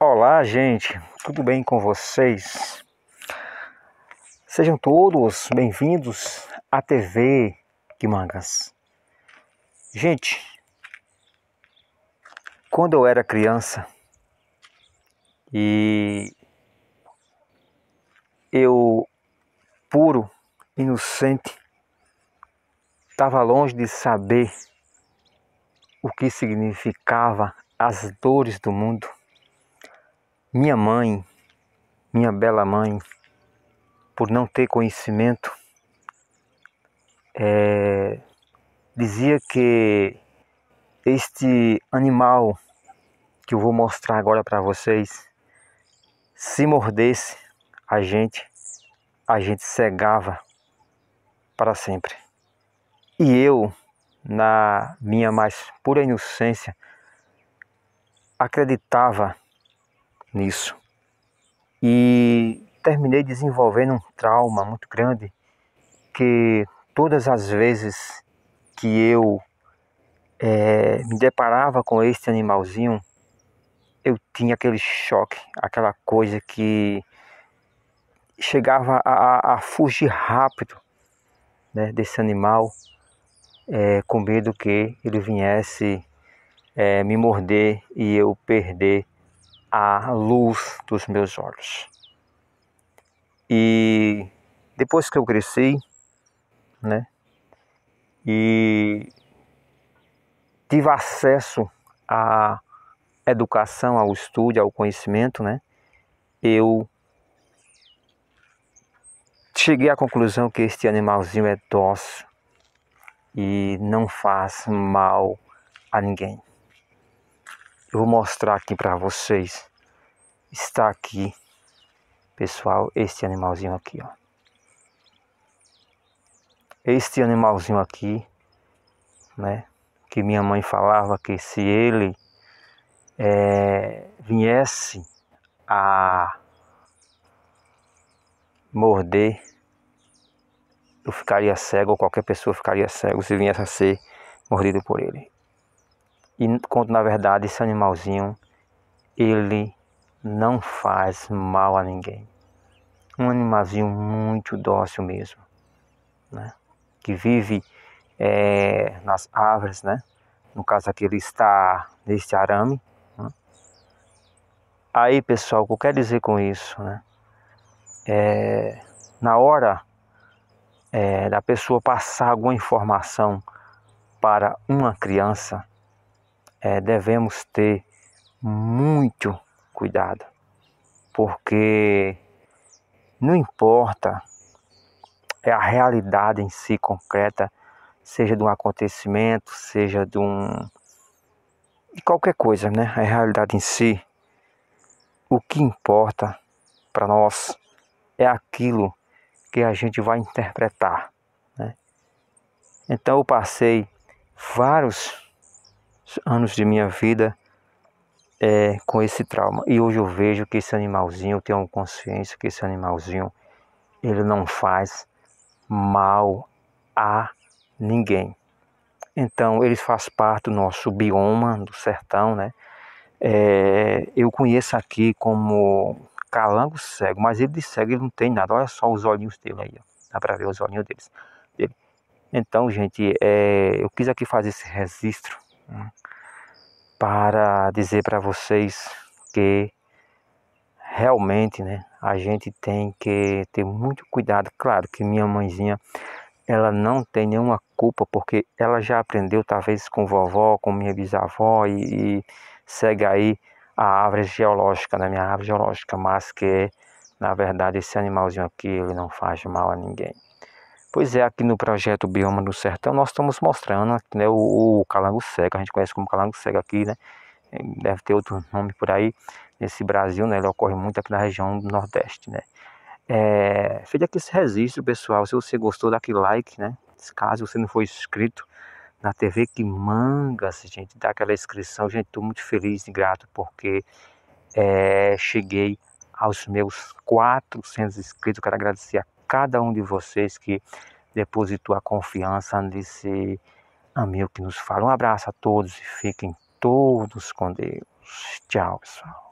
Olá, gente, tudo bem com vocês? Sejam todos bem-vindos à TV Quimangas. Gente, quando eu era criança e eu, puro, inocente, estava longe de saber o que significava as dores do mundo minha mãe, minha bela mãe, por não ter conhecimento, é, dizia que este animal que eu vou mostrar agora para vocês, se mordesse a gente, a gente cegava para sempre. E eu, na minha mais pura inocência, acreditava nisso. E terminei desenvolvendo um trauma muito grande que todas as vezes que eu é, me deparava com este animalzinho, eu tinha aquele choque, aquela coisa que chegava a, a fugir rápido né, desse animal, é, com medo que ele viesse é, me morder e eu perder a luz dos meus olhos. E depois que eu cresci, né, e tive acesso à educação, ao estudo, ao conhecimento, né, eu cheguei à conclusão que este animalzinho é dócil e não faz mal a ninguém. Eu vou mostrar aqui para vocês. Está aqui, pessoal, este animalzinho aqui, ó. Este animalzinho aqui, né? Que minha mãe falava que se ele é, viesse a morder, eu ficaria cego, ou qualquer pessoa ficaria cego se viesse a ser mordido por ele. E quando na verdade esse animalzinho ele não faz mal a ninguém. Um animalzinho muito dócil mesmo, né? Que vive é, nas árvores, né? No caso aqui ele está neste arame. Né? Aí pessoal, o que eu quero dizer com isso, né? É, na hora é, da pessoa passar alguma informação para uma criança, é, devemos ter muito cuidado, porque não importa é a realidade em si concreta, seja de um acontecimento, seja de um de qualquer coisa, né? A realidade em si, o que importa para nós é aquilo que a gente vai interpretar. Né? Então eu passei vários anos de minha vida é, com esse trauma. E hoje eu vejo que esse animalzinho, eu tenho consciência que esse animalzinho, ele não faz mal a ninguém. Então, eles faz parte do nosso bioma, do sertão, né? É, eu conheço aqui como calango cego, mas ele de cego ele não tem nada. Olha só os olhinhos dele aí, ó. dá para ver os olhinhos deles, dele. Então, gente, é, eu quis aqui fazer esse registro para dizer para vocês que realmente né, a gente tem que ter muito cuidado. Claro que minha mãezinha ela não tem nenhuma culpa porque ela já aprendeu talvez com vovó, com minha bisavó e, e segue aí a árvore geológica, né, minha árvore geológica, mas que na verdade esse animalzinho aqui ele não faz mal a ninguém. Pois é, aqui no projeto Bioma do Sertão, nós estamos mostrando né, o, o calango seco, a gente conhece como calango seco aqui, né? É, deve ter outro nome por aí nesse Brasil, né? Ele ocorre muito aqui na região do Nordeste, né? É, feito aqui esse registro, pessoal. Se você gostou, dá aquele like, né? Caso você não for inscrito na TV que mangas, gente, dá aquela inscrição. Gente, estou muito feliz e grato porque é, cheguei aos meus 400 inscritos. Quero agradecer a cada um de vocês que depositou a confiança nesse amigo que nos fala. Um abraço a todos e fiquem todos com Deus. Tchau, pessoal.